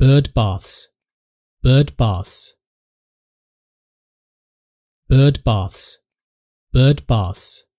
bird baths, bird baths, bird baths, bird baths.